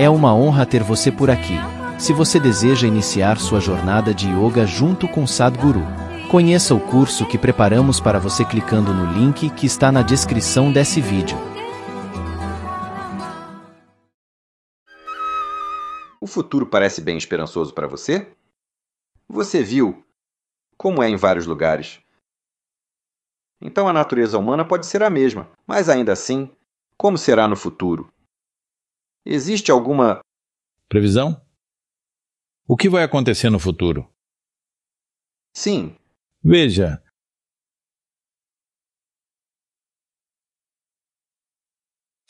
É uma honra ter você por aqui. Se você deseja iniciar sua jornada de yoga junto com Sadhguru, conheça o curso que preparamos para você clicando no link que está na descrição desse vídeo. O futuro parece bem esperançoso para você? Você viu como é em vários lugares. Então a natureza humana pode ser a mesma, mas ainda assim, como será no futuro? Existe alguma previsão? O que vai acontecer no futuro? Sim. Veja.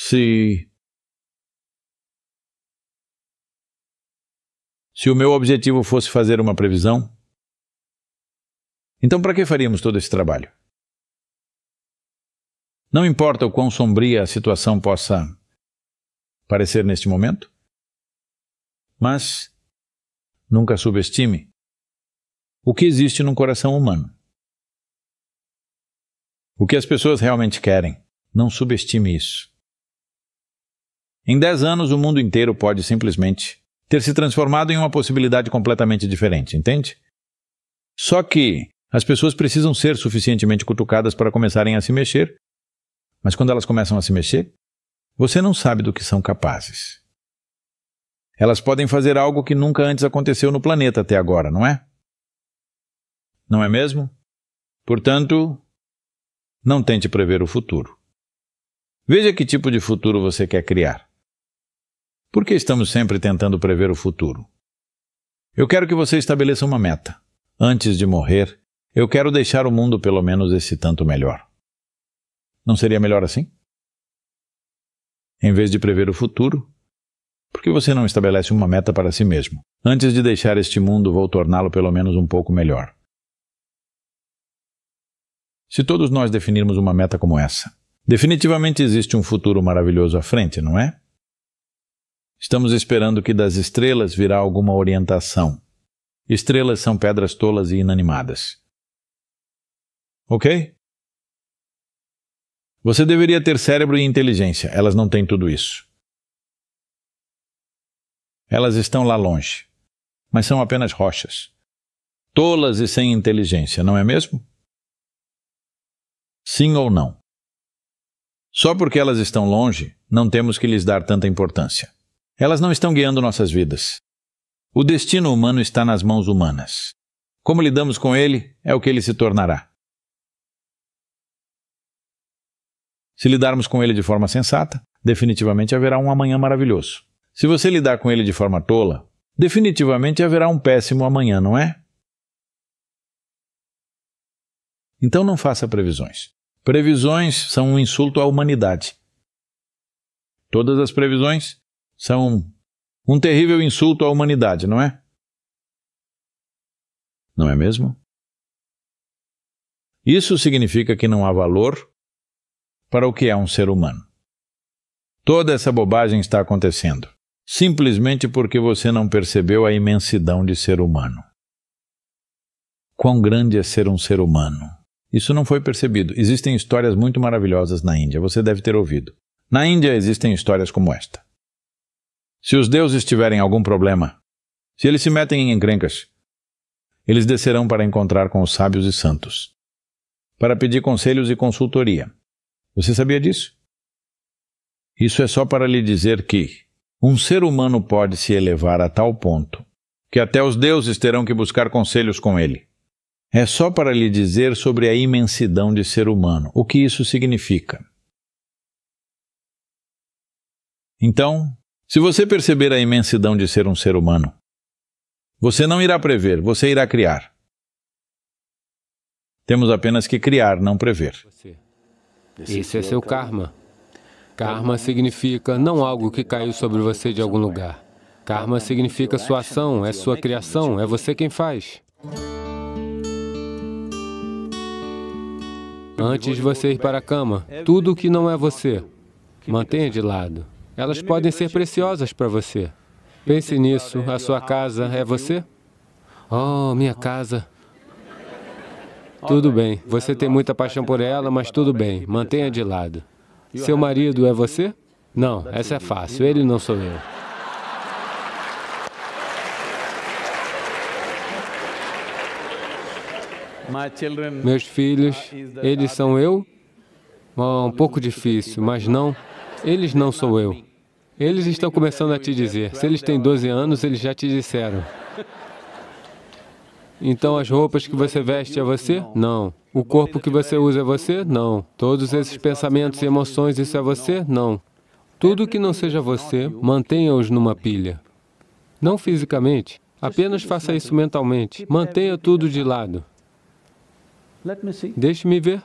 Se. Se o meu objetivo fosse fazer uma previsão, então para que faríamos todo esse trabalho? Não importa o quão sombria a situação possa parecer neste momento. Mas nunca subestime o que existe num coração humano. O que as pessoas realmente querem, não subestime isso. Em dez anos, o mundo inteiro pode simplesmente ter se transformado em uma possibilidade completamente diferente, entende? Só que as pessoas precisam ser suficientemente cutucadas para começarem a se mexer, mas quando elas começam a se mexer, você não sabe do que são capazes. Elas podem fazer algo que nunca antes aconteceu no planeta até agora, não é? Não é mesmo? Portanto, não tente prever o futuro. Veja que tipo de futuro você quer criar. Por que estamos sempre tentando prever o futuro? Eu quero que você estabeleça uma meta. Antes de morrer, eu quero deixar o mundo pelo menos esse tanto melhor. Não seria melhor assim? em vez de prever o futuro? Por que você não estabelece uma meta para si mesmo? Antes de deixar este mundo, vou torná-lo pelo menos um pouco melhor. Se todos nós definirmos uma meta como essa, definitivamente existe um futuro maravilhoso à frente, não é? Estamos esperando que das estrelas virá alguma orientação. Estrelas são pedras tolas e inanimadas. Ok? Você deveria ter cérebro e inteligência, elas não têm tudo isso. Elas estão lá longe, mas são apenas rochas. Tolas e sem inteligência, não é mesmo? Sim ou não? Só porque elas estão longe, não temos que lhes dar tanta importância. Elas não estão guiando nossas vidas. O destino humano está nas mãos humanas. Como lidamos com ele é o que ele se tornará. Se lidarmos com ele de forma sensata, definitivamente haverá um amanhã maravilhoso. Se você lidar com ele de forma tola, definitivamente haverá um péssimo amanhã, não é? Então não faça previsões. Previsões são um insulto à humanidade. Todas as previsões são um terrível insulto à humanidade, não é? Não é mesmo? Isso significa que não há valor para o que é um ser humano. Toda essa bobagem está acontecendo, simplesmente porque você não percebeu a imensidão de ser humano. Quão grande é ser um ser humano? Isso não foi percebido. Existem histórias muito maravilhosas na Índia, você deve ter ouvido. Na Índia existem histórias como esta. Se os deuses tiverem algum problema, se eles se metem em encrencas, eles descerão para encontrar com os sábios e santos, para pedir conselhos e consultoria. Você sabia disso? Isso é só para lhe dizer que um ser humano pode se elevar a tal ponto que até os deuses terão que buscar conselhos com ele. É só para lhe dizer sobre a imensidão de ser humano, o que isso significa. Então, se você perceber a imensidão de ser um ser humano, você não irá prever, você irá criar. Temos apenas que criar, não prever. Esse é seu karma. Karma significa não algo que caiu sobre você de algum lugar. Karma significa sua ação, é sua criação, é você quem faz. Antes de você ir para a cama, tudo o que não é você, mantenha de lado. Elas podem ser preciosas para você. Pense nisso, a sua casa é você? Oh, minha casa, tudo bem. Você tem muita paixão por ela, mas tudo bem. Mantenha de lado. Seu marido é você? Não, essa é fácil. Ele não sou eu. Meus filhos, eles são eu? um pouco difícil, mas não. Eles não sou eu. Eles estão começando a te dizer. Se eles têm 12 anos, eles já te disseram. Então as roupas que você veste é você? Não. O corpo que você usa é você? Não. Todos esses pensamentos e emoções, isso é você? Não. Tudo que não seja você, mantenha-os numa pilha. Não fisicamente, apenas faça isso mentalmente. Mantenha tudo de lado. Deixe-me ver.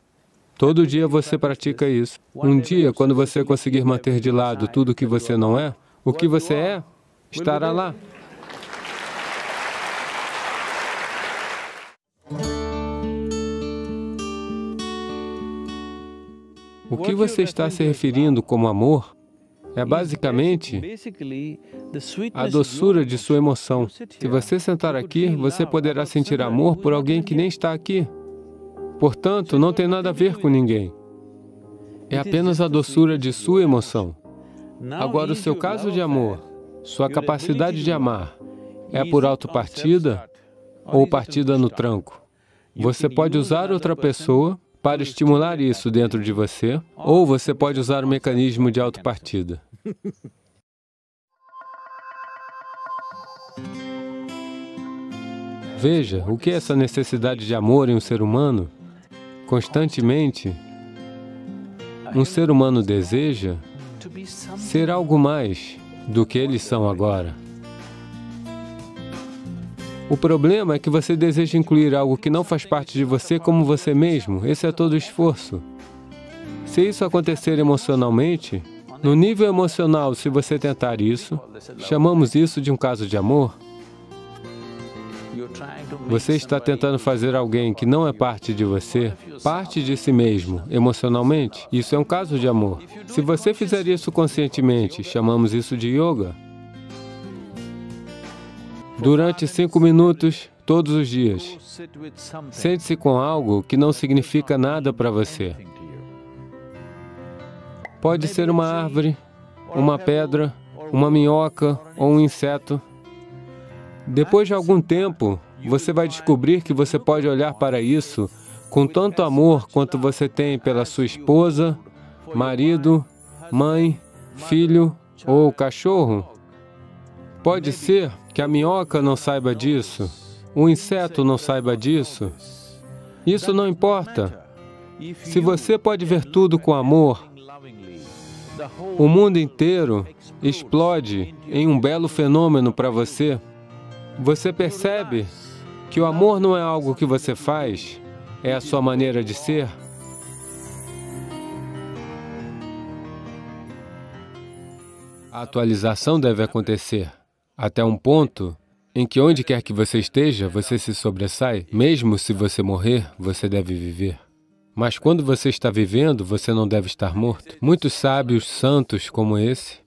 Todo dia você pratica isso. Um dia, quando você conseguir manter de lado tudo o que você não é, o que você é estará lá. O que você está se referindo como amor é basicamente a doçura de sua emoção. Se você sentar aqui, você poderá sentir amor por alguém que nem está aqui. Portanto, não tem nada a ver com ninguém. É apenas a doçura de sua emoção. Agora, o seu caso de amor, sua capacidade de amar, é por autopartida ou partida no tranco. Você pode usar outra pessoa para estimular isso dentro de você, ou você pode usar o mecanismo de autopartida. Veja o que é essa necessidade de amor em um ser humano. Constantemente, um ser humano deseja ser algo mais do que eles são agora. O problema é que você deseja incluir algo que não faz parte de você como você mesmo. Esse é todo o esforço. Se isso acontecer emocionalmente, no nível emocional, se você tentar isso, chamamos isso de um caso de amor. Você está tentando fazer alguém que não é parte de você, parte de si mesmo, emocionalmente. Isso é um caso de amor. Se você fizer isso conscientemente, chamamos isso de yoga durante cinco minutos todos os dias. Sente-se com algo que não significa nada para você. Pode ser uma árvore, uma pedra, uma minhoca ou um inseto. Depois de algum tempo, você vai descobrir que você pode olhar para isso com tanto amor quanto você tem pela sua esposa, marido, mãe, filho ou cachorro. Pode ser que a minhoca não saiba disso, o inseto não saiba disso. Isso não importa. Se você pode ver tudo com amor, o mundo inteiro explode em um belo fenômeno para você. Você percebe que o amor não é algo que você faz, é a sua maneira de ser? A atualização deve acontecer até um ponto em que onde quer que você esteja, você se sobressai. Mesmo se você morrer, você deve viver. Mas quando você está vivendo, você não deve estar morto. Muitos sábios santos como esse,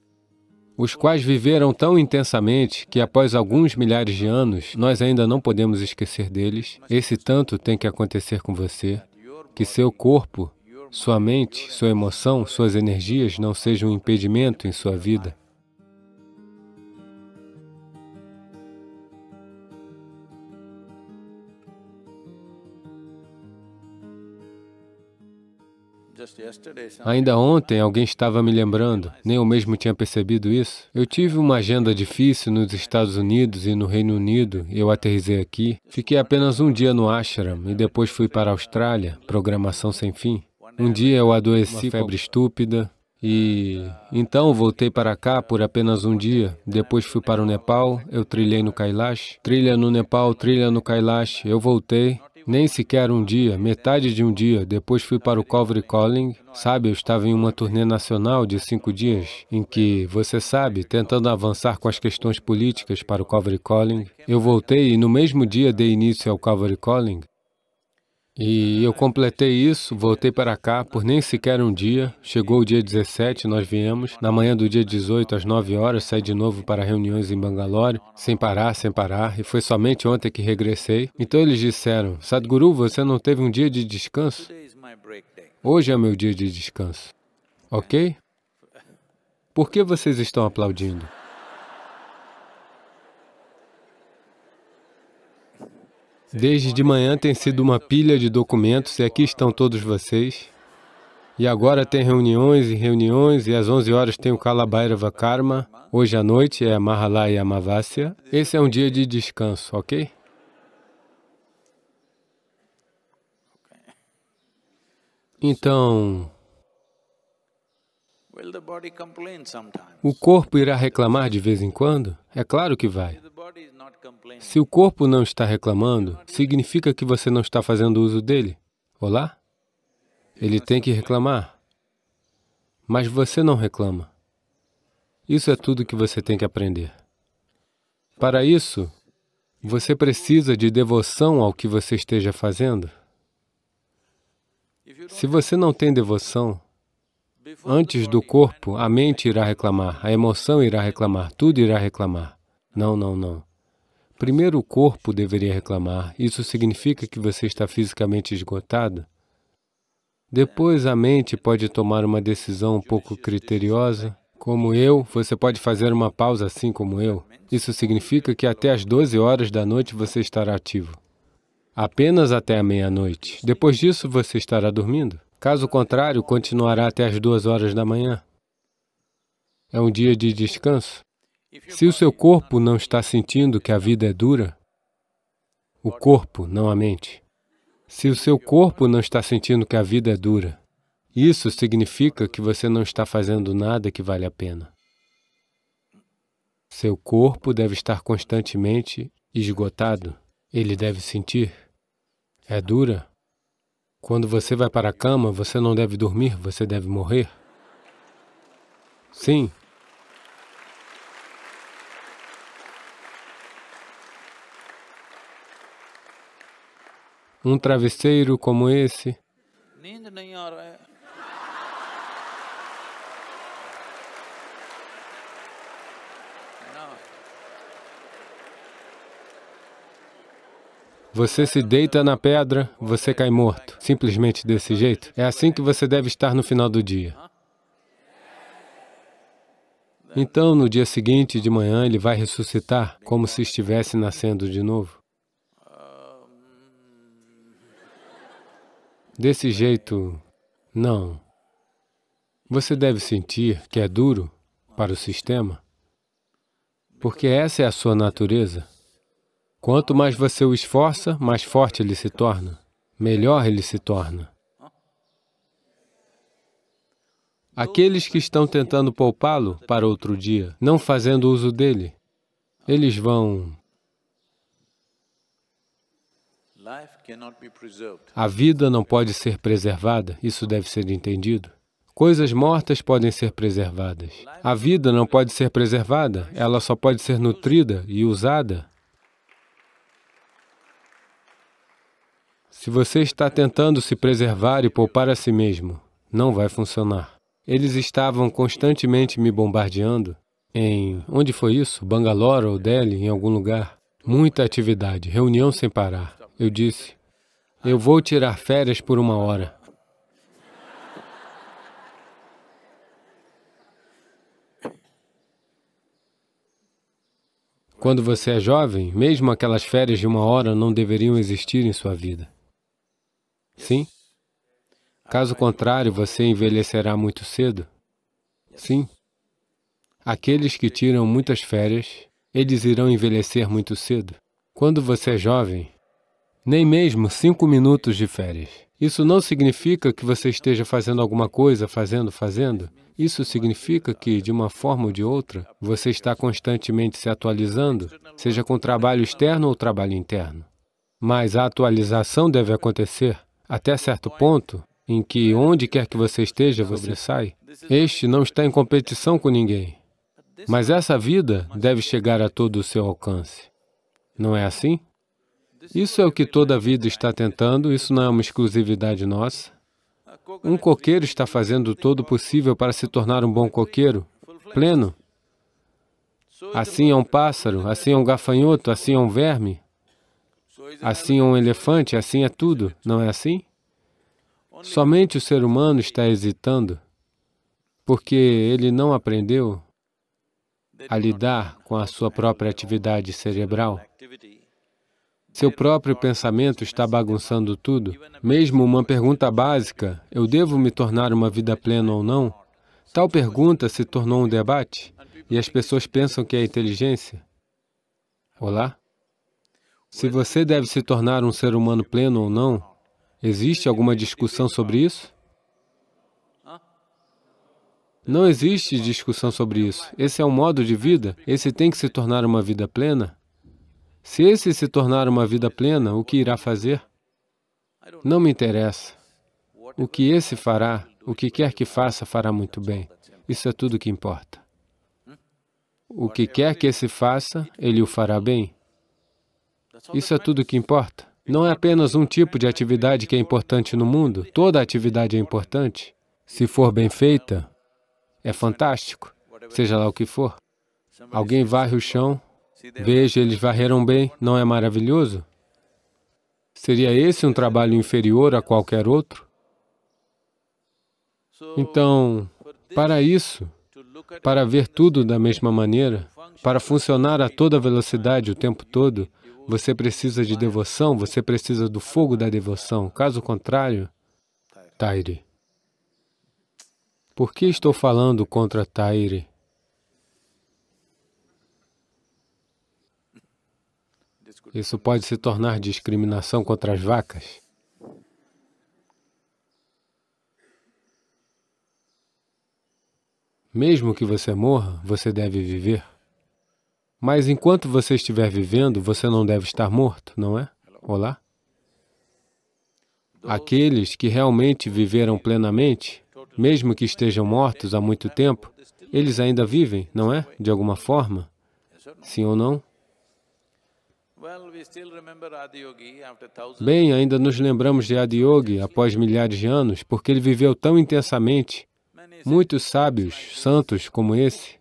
os quais viveram tão intensamente que após alguns milhares de anos, nós ainda não podemos esquecer deles. Esse tanto tem que acontecer com você, que seu corpo, sua mente, sua emoção, suas energias não sejam um impedimento em sua vida. Ainda ontem alguém estava me lembrando, nem eu mesmo tinha percebido isso. Eu tive uma agenda difícil nos Estados Unidos e no Reino Unido, eu aterrisei aqui. Fiquei apenas um dia no ashram e depois fui para a Austrália, programação sem fim. Um dia eu adoeci, febre estúpida, e então voltei para cá por apenas um dia. Depois fui para o Nepal, eu trilhei no Kailash. Trilha no Nepal, trilha no Kailash. Eu voltei, nem sequer um dia, metade de um dia, depois fui para o Calvary Calling. Sabe, eu estava em uma turnê nacional de cinco dias, em que, você sabe, tentando avançar com as questões políticas para o Calvary Calling. Eu voltei e no mesmo dia dei início ao Calvary Calling. E eu completei isso, voltei para cá por nem sequer um dia. Chegou o dia 17, nós viemos. Na manhã do dia 18, às 9 horas, saí de novo para reuniões em Bangalore, sem parar, sem parar. E foi somente ontem que regressei. Então eles disseram, Sadhguru, você não teve um dia de descanso? Hoje é meu dia de descanso. Ok? Por que vocês estão aplaudindo? Desde de manhã tem sido uma pilha de documentos e aqui estão todos vocês. E agora tem reuniões e reuniões, e às 11 horas tem o Kalabairava Karma. Hoje à noite é Mahalaya Amavasya. Esse é um dia de descanso, ok? Então, o corpo irá reclamar de vez em quando? É claro que vai. Se o corpo não está reclamando, significa que você não está fazendo uso dele. Olá? Ele tem que reclamar. Mas você não reclama. Isso é tudo que você tem que aprender. Para isso, você precisa de devoção ao que você esteja fazendo. Se você não tem devoção, antes do corpo, a mente irá reclamar, a emoção irá reclamar, tudo irá reclamar. Não, não, não. Primeiro o corpo deveria reclamar. Isso significa que você está fisicamente esgotado? Depois a mente pode tomar uma decisão um pouco criteriosa. Como eu, você pode fazer uma pausa assim como eu. Isso significa que até as 12 horas da noite você estará ativo. Apenas até a meia-noite. Depois disso, você estará dormindo. Caso contrário, continuará até as duas horas da manhã. É um dia de descanso. Se o seu corpo não está sentindo que a vida é dura, o corpo, não a mente. Se o seu corpo não está sentindo que a vida é dura, isso significa que você não está fazendo nada que vale a pena. Seu corpo deve estar constantemente esgotado. Ele deve sentir. É dura. Quando você vai para a cama, você não deve dormir, você deve morrer. Sim, um travesseiro como esse. É. Você se deita na pedra, você cai morto, simplesmente desse jeito. É assim que você deve estar no final do dia. Então, no dia seguinte de manhã, ele vai ressuscitar, como se estivesse nascendo de novo. Desse jeito, não. Você deve sentir que é duro para o sistema, porque essa é a sua natureza. Quanto mais você o esforça, mais forte ele se torna, melhor ele se torna. Aqueles que estão tentando poupá-lo para outro dia, não fazendo uso dele, eles vão A vida não pode ser preservada, isso deve ser entendido. Coisas mortas podem ser preservadas. A vida não pode ser preservada, ela só pode ser nutrida e usada. Se você está tentando se preservar e poupar a si mesmo, não vai funcionar. Eles estavam constantemente me bombardeando em... Onde foi isso? Bangalore ou Delhi, em algum lugar. Muita atividade, reunião sem parar. Eu disse, eu vou tirar férias por uma hora. Quando você é jovem, mesmo aquelas férias de uma hora não deveriam existir em sua vida. Sim? Caso contrário, você envelhecerá muito cedo. Sim. Aqueles que tiram muitas férias, eles irão envelhecer muito cedo. Quando você é jovem, nem mesmo cinco minutos de férias. Isso não significa que você esteja fazendo alguma coisa, fazendo, fazendo. Isso significa que, de uma forma ou de outra, você está constantemente se atualizando, seja com trabalho externo ou trabalho interno. Mas a atualização deve acontecer até certo ponto em que, onde quer que você esteja, você sai. Este não está em competição com ninguém. Mas essa vida deve chegar a todo o seu alcance. Não é assim? Isso é o que toda a vida está tentando, isso não é uma exclusividade nossa. Um coqueiro está fazendo todo o possível para se tornar um bom coqueiro, pleno. Assim é um pássaro, assim é um gafanhoto, assim é um verme, assim é um elefante, assim é tudo, não é assim? Somente o ser humano está hesitando, porque ele não aprendeu a lidar com a sua própria atividade cerebral. Seu próprio pensamento está bagunçando tudo. Mesmo uma pergunta básica, eu devo me tornar uma vida plena ou não? Tal pergunta se tornou um debate e as pessoas pensam que é inteligência. Olá? Se você deve se tornar um ser humano pleno ou não, existe alguma discussão sobre isso? Não existe discussão sobre isso. Esse é um modo de vida. Esse tem que se tornar uma vida plena. Se esse se tornar uma vida plena, o que irá fazer? Não me interessa. O que esse fará, o que quer que faça, fará muito bem. Isso é tudo que importa. O que quer que esse faça, ele o fará bem. Isso é tudo que importa. Não é apenas um tipo de atividade que é importante no mundo. Toda atividade é importante. Se for bem feita, é fantástico, seja lá o que for. Alguém varre o chão, é Veja, eles varreram bem, não é maravilhoso? Seria esse um trabalho inferior a qualquer outro? Então, para isso, para ver tudo da mesma maneira, para funcionar a toda velocidade o tempo todo, você precisa de devoção, você precisa do fogo da devoção. Caso contrário, Taire. Por que estou falando contra Taire? Isso pode se tornar discriminação contra as vacas. Mesmo que você morra, você deve viver. Mas enquanto você estiver vivendo, você não deve estar morto, não é? Olá? Aqueles que realmente viveram plenamente, mesmo que estejam mortos há muito tempo, eles ainda vivem, não é? De alguma forma? Sim ou não? Bem, ainda nos lembramos de Adiyogi após milhares de anos, porque ele viveu tão intensamente. Muitos sábios, santos como esse,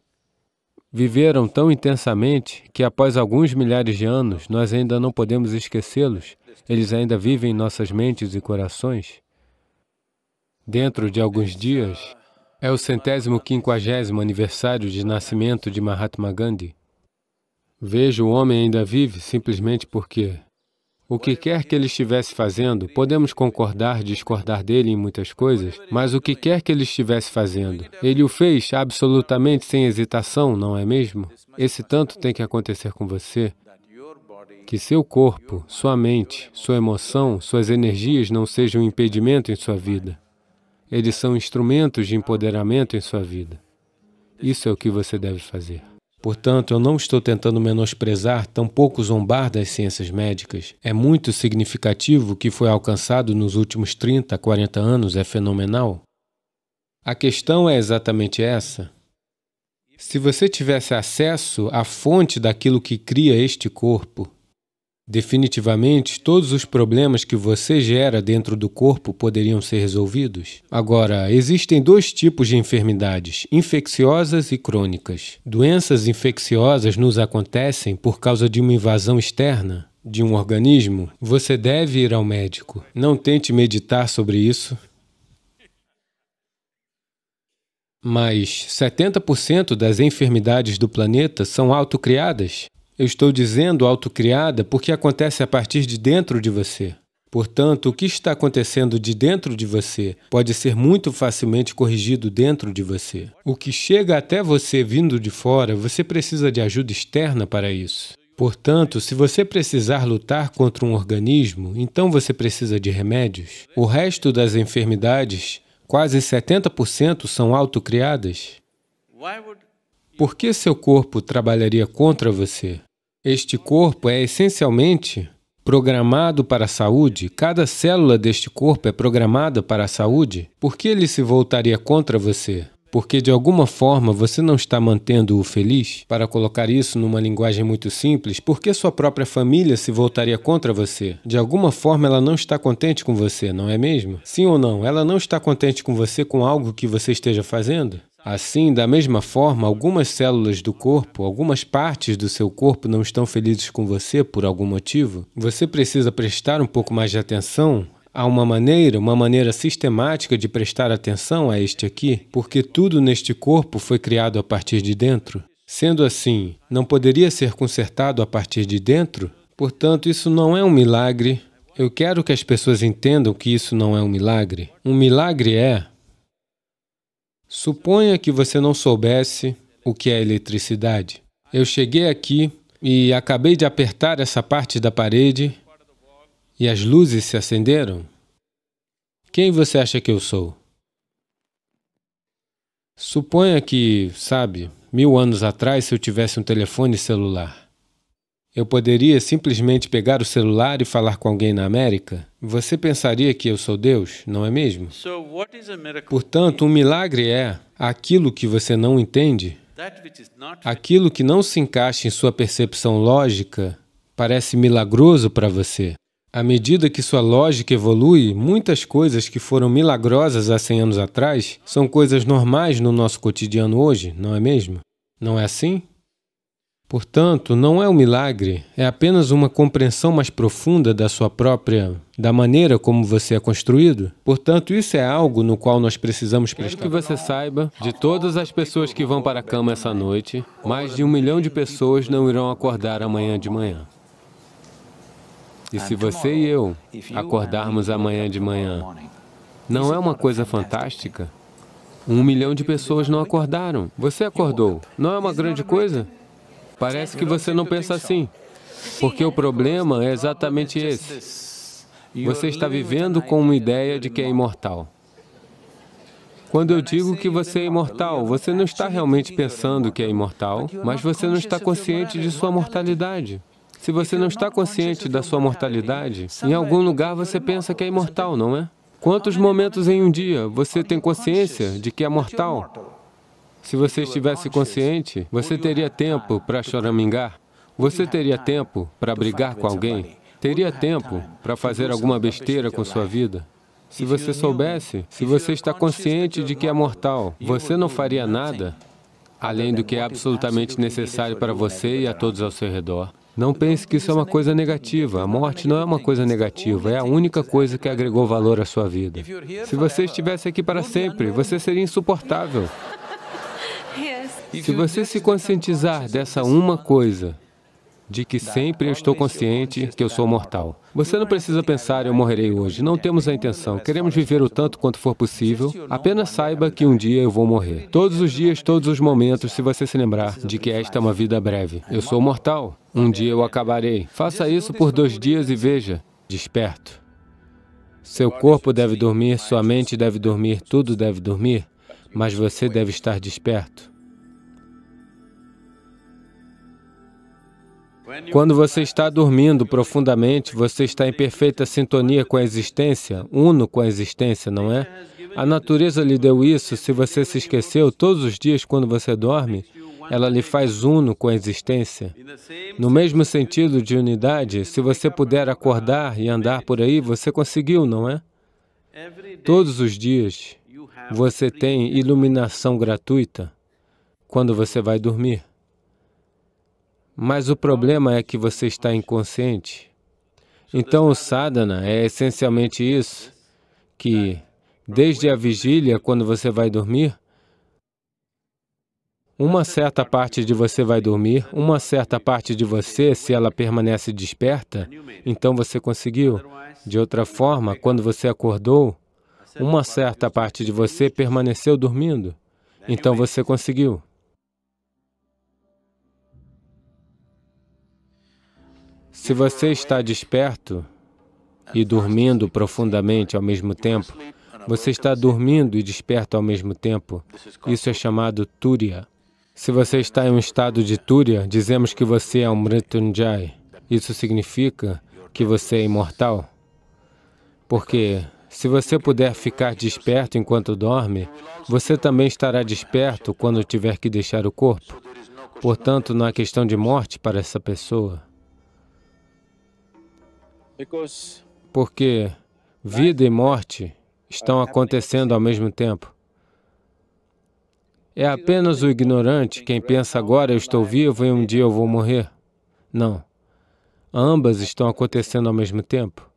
viveram tão intensamente que após alguns milhares de anos, nós ainda não podemos esquecê-los. Eles ainda vivem em nossas mentes e corações. Dentro de alguns dias, é o centésimo quinquagésimo aniversário de nascimento de Mahatma Gandhi. Veja, o homem ainda vive simplesmente porque o que quer que ele estivesse fazendo, podemos concordar, discordar dele em muitas coisas, mas o que quer que ele estivesse fazendo, ele o fez absolutamente sem hesitação, não é mesmo? Esse tanto tem que acontecer com você, que seu corpo, sua mente, sua emoção, suas energias não sejam um impedimento em sua vida. Eles são instrumentos de empoderamento em sua vida. Isso é o que você deve fazer. Portanto, eu não estou tentando menosprezar, tampouco zombar das ciências médicas. É muito significativo o que foi alcançado nos últimos 30, 40 anos, é fenomenal. A questão é exatamente essa. Se você tivesse acesso à fonte daquilo que cria este corpo, Definitivamente, todos os problemas que você gera dentro do corpo poderiam ser resolvidos. Agora, existem dois tipos de enfermidades: infecciosas e crônicas. Doenças infecciosas nos acontecem por causa de uma invasão externa de um organismo. Você deve ir ao médico. Não tente meditar sobre isso. Mas 70% das enfermidades do planeta são autocriadas. Eu estou dizendo autocriada porque acontece a partir de dentro de você. Portanto, o que está acontecendo de dentro de você pode ser muito facilmente corrigido dentro de você. O que chega até você vindo de fora, você precisa de ajuda externa para isso. Portanto, se você precisar lutar contra um organismo, então você precisa de remédios. O resto das enfermidades, quase 70%, são autocriadas. Por que seu corpo trabalharia contra você? Este corpo é essencialmente programado para a saúde, cada célula deste corpo é programada para a saúde, por que ele se voltaria contra você? Porque de alguma forma você não está mantendo-o feliz? Para colocar isso numa linguagem muito simples, por que sua própria família se voltaria contra você? De alguma forma ela não está contente com você, não é mesmo? Sim ou não? Ela não está contente com você com algo que você esteja fazendo? Assim, da mesma forma, algumas células do corpo, algumas partes do seu corpo não estão felizes com você por algum motivo. Você precisa prestar um pouco mais de atenção Há uma maneira, uma maneira sistemática de prestar atenção a este aqui, porque tudo neste corpo foi criado a partir de dentro. Sendo assim, não poderia ser consertado a partir de dentro? Portanto, isso não é um milagre. Eu quero que as pessoas entendam que isso não é um milagre. Um milagre é Suponha que você não soubesse o que é eletricidade. Eu cheguei aqui e acabei de apertar essa parte da parede e as luzes se acenderam. Quem você acha que eu sou? Suponha que, sabe, mil anos atrás, se eu tivesse um telefone celular. Eu poderia simplesmente pegar o celular e falar com alguém na América? Você pensaria que eu sou Deus, não é mesmo? Portanto, um milagre é aquilo que você não entende, aquilo que não se encaixa em sua percepção lógica, parece milagroso para você. À medida que sua lógica evolui, muitas coisas que foram milagrosas há 100 anos atrás são coisas normais no nosso cotidiano hoje, não é mesmo? Não é assim? Portanto, não é um milagre, é apenas uma compreensão mais profunda da sua própria, da maneira como você é construído. Portanto, isso é algo no qual nós precisamos prestar. Quero que você saiba, de todas as pessoas que vão para a cama essa noite, mais de um milhão de pessoas não irão acordar amanhã de manhã. E se você e eu acordarmos amanhã de manhã, não é uma coisa fantástica? Um milhão de pessoas não acordaram. Você acordou. Não é uma grande coisa? Parece que você não pensa assim, porque o problema é exatamente esse. Você está vivendo com uma ideia de que é imortal. Quando eu digo que você é imortal, você não está realmente pensando que é imortal, mas você não está consciente de sua mortalidade. Se você não está consciente da sua mortalidade, em algum lugar você pensa que é imortal, não é? Quantos momentos em um dia você tem consciência de que é mortal? Se você estivesse consciente, você teria tempo para choramingar, tá- você tá teria tempo para brigar com alguém, teria tá tempo para fazer alguma besteira com sua vida. Se você soubesse, se você está consciente de que é mortal, você não faria é nada além do que é, é absolutamente necessário para você e a todos ao seu redor. Não pense que isso é uma coisa negativa. A morte não é uma coisa negativa, é a única coisa que agregou valor à sua vida. Se você estivesse aqui para sempre, você seria insuportável. Se você se conscientizar dessa assim, uma coisa, de que sempre eu estou consciente que eu sou mortal. Você não é precisa pensar, eu morrerei hoje. Não temos a intenção. Queremos viver o tanto quanto for possível. Apenas saiba que um dia eu vou morrer. Todos os dias, todos os momentos, se você se lembrar de que esta é uma vida breve. É eu sou mortal. Um dia eu acabarei. Faça isso por dois dias e veja. Desperto. Seu corpo deve dormir, sua mente deve dormir, tudo deve dormir, mas você deve estar desperto. Quando você está dormindo profundamente, você está em perfeita sintonia com a existência, uno com a existência, não é? A natureza lhe deu isso. Se você se esqueceu, todos os dias quando você dorme, ela lhe faz uno com a existência. No mesmo sentido de unidade, se você puder acordar e andar por aí, você conseguiu, não é? Todos os dias você tem iluminação gratuita quando você vai dormir. Mas o problema é que você está inconsciente. Então, o sadhana é essencialmente isso, que desde a vigília, quando você vai dormir, uma certa parte de você vai dormir, uma certa parte de você, se ela permanece desperta, então você conseguiu. De outra forma, quando você acordou, uma certa parte de você permaneceu dormindo, então você conseguiu. Se você está desperto e dormindo profundamente ao mesmo tempo, você está dormindo e desperto ao mesmo tempo. Isso é chamado Turiya. Se você está em um estado de Turiya, dizemos que você é um Mrityunjay. Isso significa que você é imortal. Porque se você puder ficar desperto enquanto dorme, você também estará desperto quando tiver que deixar o corpo. Portanto, não há questão de morte para essa pessoa. Porque vida e morte estão acontecendo ao mesmo tempo. É apenas o ignorante quem pensa agora eu estou vivo e um dia eu vou morrer. Não. Ambas estão acontecendo ao mesmo tempo.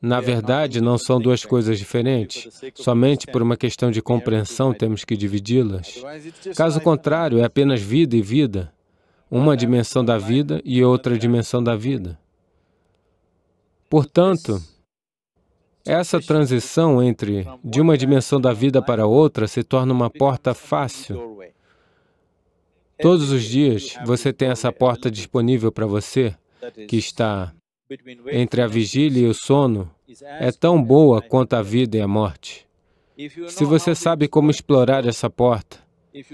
Na verdade, não são duas coisas diferentes. Somente por uma questão de compreensão temos que dividi-las. Caso contrário, é apenas vida e vida. Uma dimensão da vida e outra dimensão da vida. Portanto, essa transição entre de uma dimensão da vida para outra se torna uma porta fácil. Todos os dias você tem essa porta disponível para você, que está entre a vigília e o sono, é tão boa quanto a vida e a morte. Se você sabe como explorar essa porta,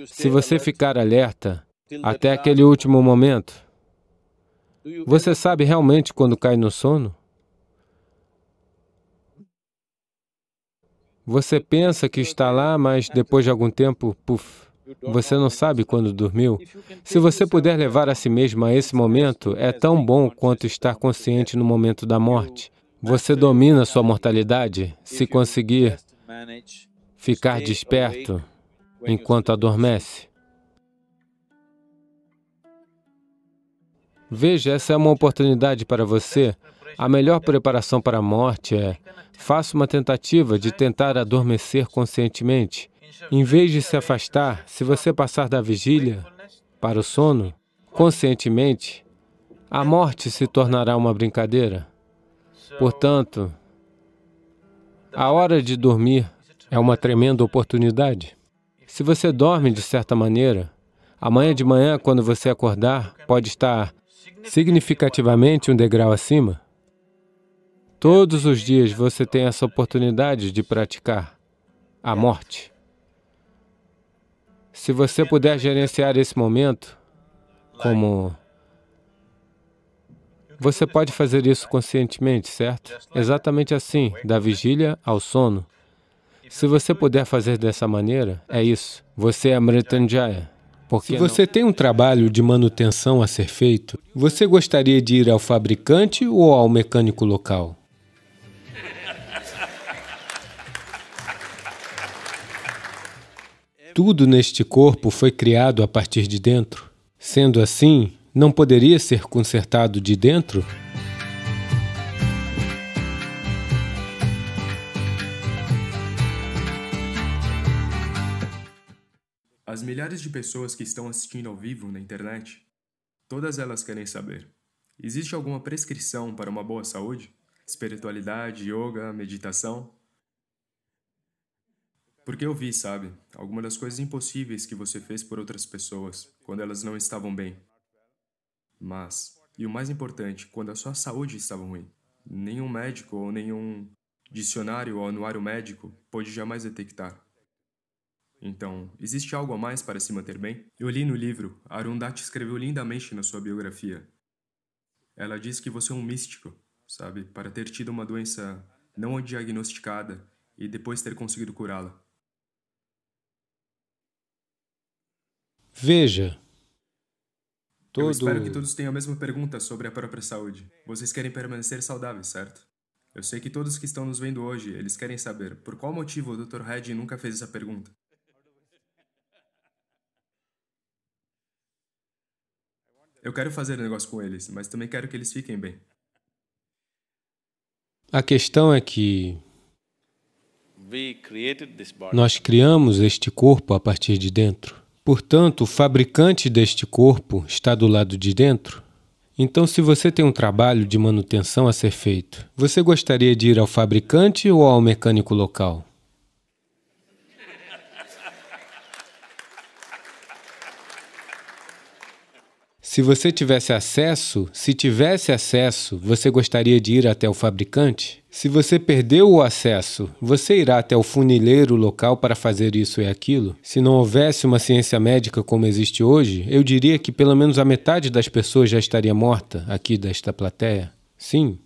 se você ficar alerta até aquele último momento, você sabe realmente quando cai no sono? Você pensa que está lá, mas depois de algum tempo, puf, você não sabe quando dormiu. Se você puder levar a si mesmo a esse momento, é tão bom quanto estar consciente no momento da morte. Você domina sua mortalidade se conseguir ficar desperto enquanto adormece. Veja, essa é uma oportunidade para você. A melhor preparação para a morte é faça uma tentativa de tentar adormecer conscientemente. Em vez de se afastar, se você passar da vigília para o sono, conscientemente, a morte se tornará uma brincadeira. Portanto, a hora de dormir é uma tremenda oportunidade. Se você dorme de certa maneira, amanhã de manhã, quando você acordar, pode estar significativamente um degrau acima. Todos os dias você tem essa oportunidade de praticar a morte. Se você puder gerenciar esse momento como... Você pode fazer isso conscientemente, certo? Exatamente assim, da vigília ao sono. Se você puder fazer dessa maneira, é isso. Você é Mritanjaya. Se você não? tem um trabalho de manutenção a ser feito, você gostaria de ir ao fabricante ou ao mecânico local? Tudo neste corpo foi criado a partir de dentro. Sendo assim, não poderia ser consertado de dentro? As milhares de pessoas que estão assistindo ao vivo na internet, todas elas querem saber: existe alguma prescrição para uma boa saúde? Espiritualidade, yoga, meditação? Porque eu vi, sabe, algumas das coisas impossíveis que você fez por outras pessoas quando elas não estavam bem. Mas, e o mais importante, quando a sua saúde estava ruim. Nenhum médico ou nenhum dicionário ou anuário médico pôde jamais detectar. Então, existe algo a mais para se manter bem? Eu li no livro, Arundhati escreveu lindamente na sua biografia. Ela diz que você é um místico, sabe, para ter tido uma doença não diagnosticada e depois ter conseguido curá-la. Veja. Todo... Eu espero que todos tenham a mesma pergunta sobre a própria saúde. Vocês querem permanecer saudáveis, certo? Eu sei que todos que estão nos vendo hoje, eles querem saber por qual motivo o Dr. Red nunca fez essa pergunta. Eu quero fazer negócio com eles, mas também quero que eles fiquem bem. A questão é que nós criamos este corpo a partir de dentro. Portanto, o fabricante deste corpo está do lado de dentro? Então, se você tem um trabalho de manutenção a ser feito, você gostaria de ir ao fabricante ou ao mecânico local? Se você tivesse acesso, se tivesse acesso, você gostaria de ir até o fabricante? Se você perdeu o acesso, você irá até o funileiro local para fazer isso e aquilo? Se não houvesse uma ciência médica como existe hoje, eu diria que pelo menos a metade das pessoas já estaria morta aqui desta plateia. Sim.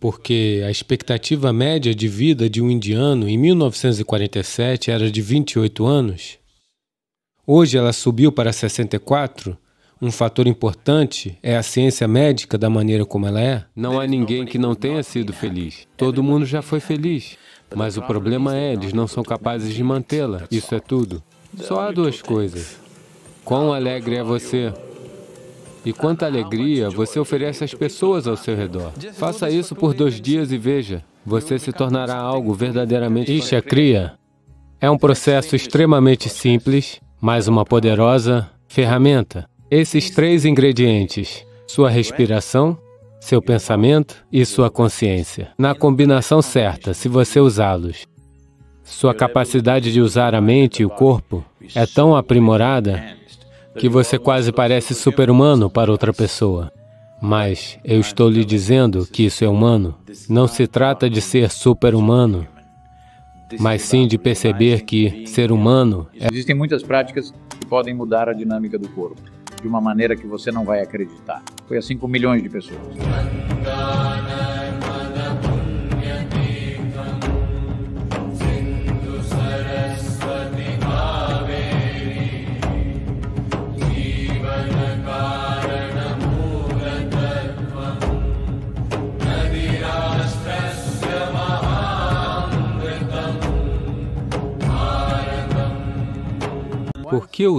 Porque a expectativa média de vida de um indiano em 1947 era de 28 anos. Hoje ela subiu para 64. Um fator importante é a ciência médica da maneira como ela é. Não há ninguém que não tenha sido feliz. Todo mundo já foi feliz. Mas o problema é, eles não são capazes de mantê-la. Isso é tudo. Só há duas coisas. Quão alegre é você? E quanta alegria você oferece às pessoas ao seu redor. Faça isso por dois dias e veja, você se tornará algo verdadeiramente... Isha Kriya é um processo extremamente simples mais uma poderosa ferramenta. Esses três ingredientes, sua respiração, seu pensamento e sua consciência. Na combinação certa, se você usá-los, sua capacidade de usar a mente e o corpo é tão aprimorada que você quase parece super-humano para outra pessoa. Mas eu estou lhe dizendo que isso é humano. Não se trata de ser super-humano, mas sim de perceber que ser humano é... Existem muitas práticas que podem mudar a dinâmica do corpo, de uma maneira que você não vai acreditar. Foi assim com milhões de pessoas. porque o